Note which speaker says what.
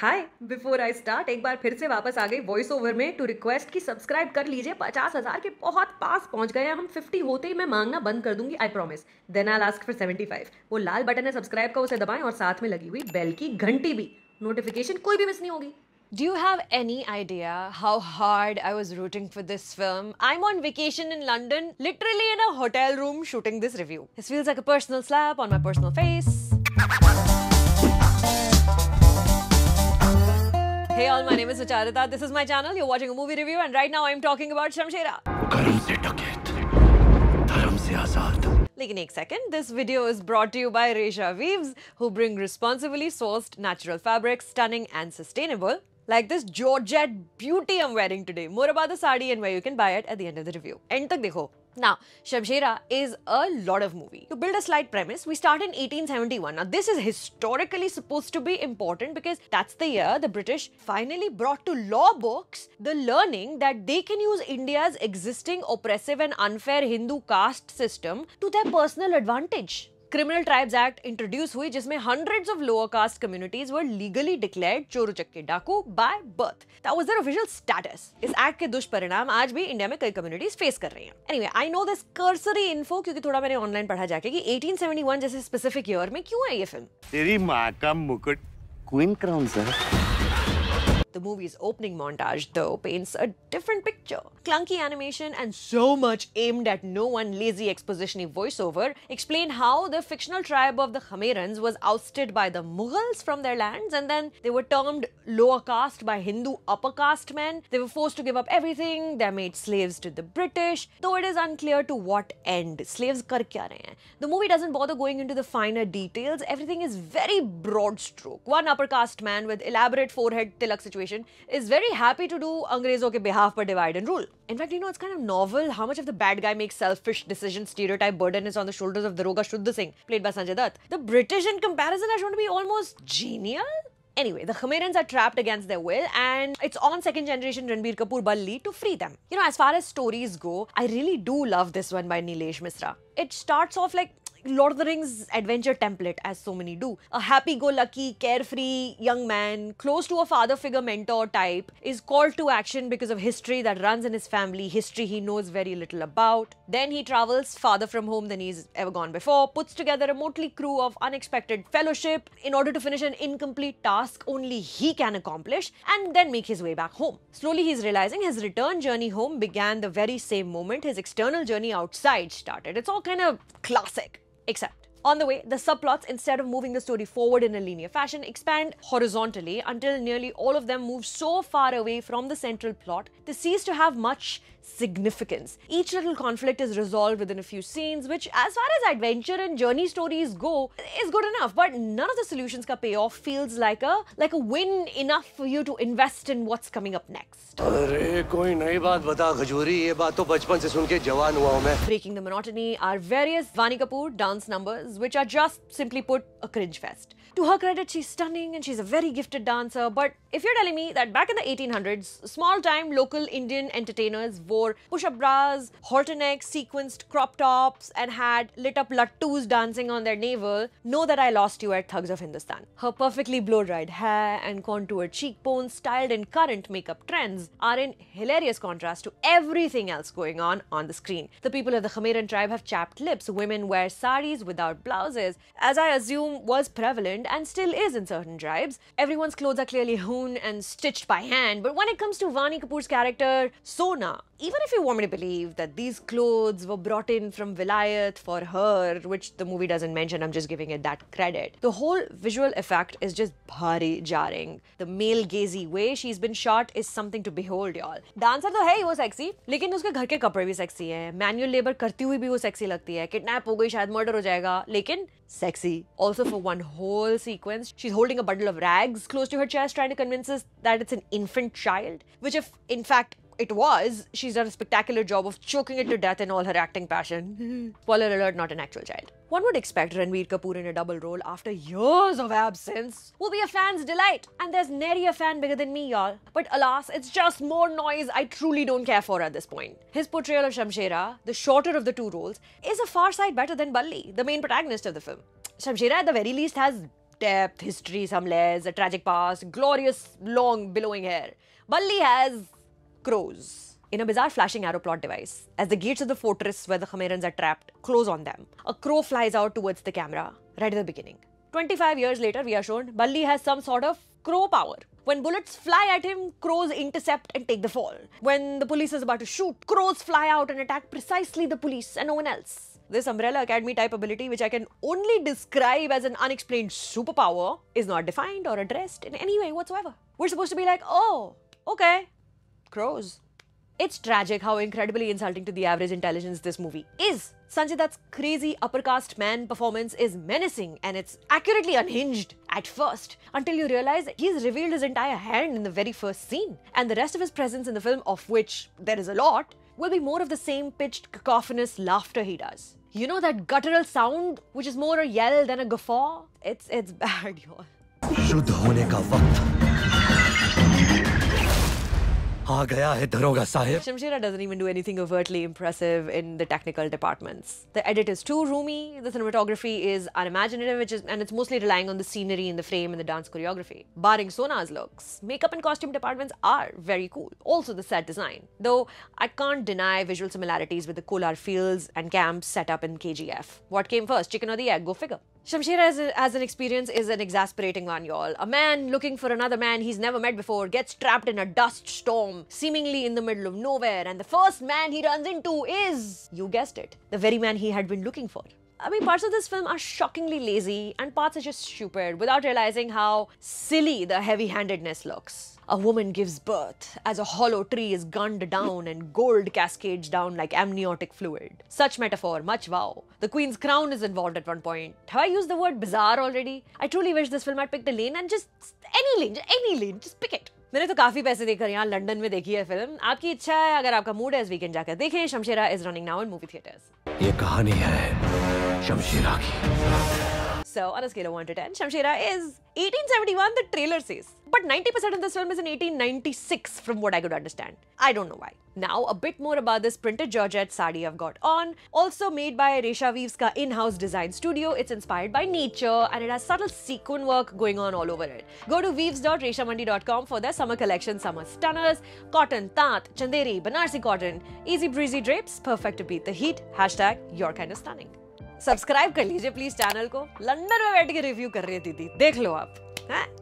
Speaker 1: Hi before I start एक बार फिर से वापस आ गई वॉइस ओवर में टू रिक्वेस्ट कि सब्सक्राइब कर लीजिए पचास हजार के बहुत पास पहुंच गए हैं हम फिफ्टी होते ही मैं मांगना बंद कर दूंगी I promise then I last for seventy five वो लाल बटन है सब्सक्राइब का उसे दबाएं और साथ में लगी हुई बेल की घंटी भी नोटिफिकेशन कोई भी मिस नहीं होगी Do you have any idea how hard I was rooting for this film? I'm on vacation in London, literally in a hotel room shooting this review. This feels like a personal slap on my personal face. Hey all, my name is Acharita. This is my channel. You're watching a movie review and right now I'm talking about Shamshera. Lekin ek second, this video is brought to you by Resha Weaves who bring responsibly sourced natural fabrics, stunning and sustainable like this Georgette beauty I'm wearing today. More about the sari and where you can buy it at the end of the review. End tak dekho. Now, Shabshera is a lot of movie. To build a slight premise, we start in 1871. Now, this is historically supposed to be important because that's the year the British finally brought to law books the learning that they can use India's existing oppressive and unfair Hindu caste system to their personal advantage. Criminal tribes act introduce हुई जिसमें hundreds of lower caste communities were legally declared चोरू चक्के डाकू by birth that was their official status इस act के दुष्परिणाम आज भी इंडिया में कई कम्युनिटीज फेस कर रही हैं anyway I know this cursory info क्योंकि थोड़ा मैंने ऑनलाइन पढ़ा जाके कि 1871 जैसे स्पेसिफिक ईयर में क्यों है ये फिल्म तेरी मां का मुकुट queen crown sir The movie's opening montage, though, paints a different picture. Clunky animation and so much aimed at no one lazy expositiony voiceover explain how the fictional tribe of the Hamerans was ousted by the Mughals from their lands and then they were termed lower caste by Hindu upper caste men. They were forced to give up everything, they were made slaves to the British, though it is unclear to what end. Slaves kar kya rahe hain? The movie doesn't bother going into the finer details, everything is very broad stroke. One upper caste man with elaborate forehead tilak situation situation, is very happy to do Angrezo ke behalf per divide and rule. In fact, you know, it's kind of novel how much of the bad guy makes selfish decision stereotype burden is on the shoulders of Daroga Shuddha Singh, played by Sanjay Dutt. The British in comparison are shown to be almost genial? Anyway, the Khmerans are trapped against their will and it's on second generation Ranbir Kapoor Balli to free them. You know, as far as stories go, I really do love this one by Nilesh Misra. It starts off like Lord of the Rings adventure template, as so many do. A happy go lucky, carefree young man, close to a father figure mentor type, is called to action because of history that runs in his family, history he knows very little about. Then he travels farther from home than he's ever gone before, puts together a motley crew of unexpected fellowship in order to finish an incomplete task only he can accomplish, and then make his way back home. Slowly he's realizing his return journey home began the very same moment his external journey outside started. It's all kind of classic except. On the way, the subplots, instead of moving the story forward in a linear fashion, expand horizontally until nearly all of them move so far away from the central plot, they cease to have much significance. Each little conflict is resolved within a few scenes, which as far as adventure and journey stories go, is good enough. But none of the solutions ka payoff feels like a like a win enough for you to invest in what's coming up next. Breaking the monotony are various Vani Kapoor dance numbers, which are just simply put a cringe fest. To her credit, she's stunning and she's a very gifted dancer. But if you're telling me that back in the 1800s, small time local Indian entertainers wore push up bras, halter necks, sequenced crop tops, and had lit up lattoos dancing on their navel, know that I lost you at Thugs of Hindustan. Her perfectly blow dried hair and contoured cheekbones, styled in current makeup trends, are in hilarious contrast to everything else going on on the screen. The people of the Khmeran tribe have chapped lips, women wear saris without blouses, as I assume was prevalent and still is in certain tribes. Everyone's clothes are clearly hewn and stitched by hand, but when it comes to Vani Kapoor's character, Sona, even if you want me to believe that these clothes were brought in from Vilayat for her, which the movie doesn't mention, I'm just giving it that credit, the whole visual effect is just bhari jarring. The male gazy way she's been shot is something to behold, y'all. Dancer तो है ही वो sexy. लेकिन उसके घर के कपड़े भी sexy हैं Manual labour करती हुई भी वो sexy लगती है Kidnap हो गई शायद murder हो जाएगा लेकिन sexy. Also for one whole sequence. She's holding a bundle of rags close to her chest, trying to convince us that it's an infant child, which, if in fact it was, she's done a spectacular job of choking it to death in all her acting passion. Spoiler alert, not an actual child. One would expect Ranveer Kapoor in a double role after years of absence will be a fan's delight. And there's nary a fan bigger than me, y'all. But alas, it's just more noise I truly don't care for at this point. His portrayal of Shamshera, the shorter of the two roles, is a far sight better than Balli, the main protagonist of the film. Shamshira at the very least has depth, history some layers, a tragic past, glorious long billowing hair. Balli has crows. In a bizarre flashing arrow plot device, as the gates of the fortress where the Khamerans are trapped close on them, a crow flies out towards the camera right at the beginning. 25 years later, we are shown Balli has some sort of crow power. When bullets fly at him, crows intercept and take the fall. When the police is about to shoot, crows fly out and attack precisely the police and no one else. This Umbrella Academy type ability, which I can only describe as an unexplained superpower, is not defined or addressed in any way whatsoever. We're supposed to be like, oh, okay, crows. It's tragic how incredibly insulting to the average intelligence this movie is. Sanjay Dutt's crazy upper caste man performance is menacing and it's accurately unhinged at first until you realize he's revealed his entire hand in the very first scene. And the rest of his presence in the film, of which there is a lot, will be more of the same pitched, cacophonous laughter he does. You know that guttural sound, which is more a yell than a guffaw? It's, it's bad, y'all. Uh doesn't even do anything overtly impressive in the technical departments. The edit is too roomy, the cinematography is unimaginative, and it's mostly relying on the scenery and the frame and the dance choreography. Barring Sona's looks, makeup and costume departments are very cool. Also the set design, though I can't deny visual similarities with the Kolar fields and camps set up in KGF. What came first, chicken or the egg? Go figure. Shamshira as, an experience is an exasperating one, y'all. A man looking for another man he's never met before gets trapped in a dust storm seemingly in the middle of nowhere, and the first man he runs into is, you guessed it, the very man he had been looking for. I mean, parts of this film are shockingly lazy, and parts are just stupid without realizing how silly the heavy handedness looks. A woman gives birth as a hollow tree is gunned down and gold cascades down like amniotic fluid. Such metaphor, much wow. The queen's crown is involved at one point. Have I used the word bizarre already? I truly wish this film had picked the lane and just any lane, just any lane, just pick it. मैंने तो काफ़ी पैसे देकर यहाँ London में देखी है film आपकी इच्छा है अगर आपका मूड है इस वीकेंड जाकर देखें Shamshera is running now in movie theatres ये कहानी है शमशेरा की So on a scale of 1 to 10, Shamshira is 1871, the trailer says. But 90% of this film is in 1896 from what I could understand. I don't know why. Now, a bit more about this printed Georgette sari I've got on. Also made by Resha Weaves' in-house design studio. It's inspired by nature and it has subtle sequin work going on all over it. Go to weaves.reshamandi.com for their summer collection, summer stunners, cotton, taat, chanderi, banarsi cotton, easy breezy drapes, perfect to beat the heat. Hashtag your kind of stunning. Subscribe कर लीजिए please channel को London में बैठ के review कर रही थी दीदी देख लो आप है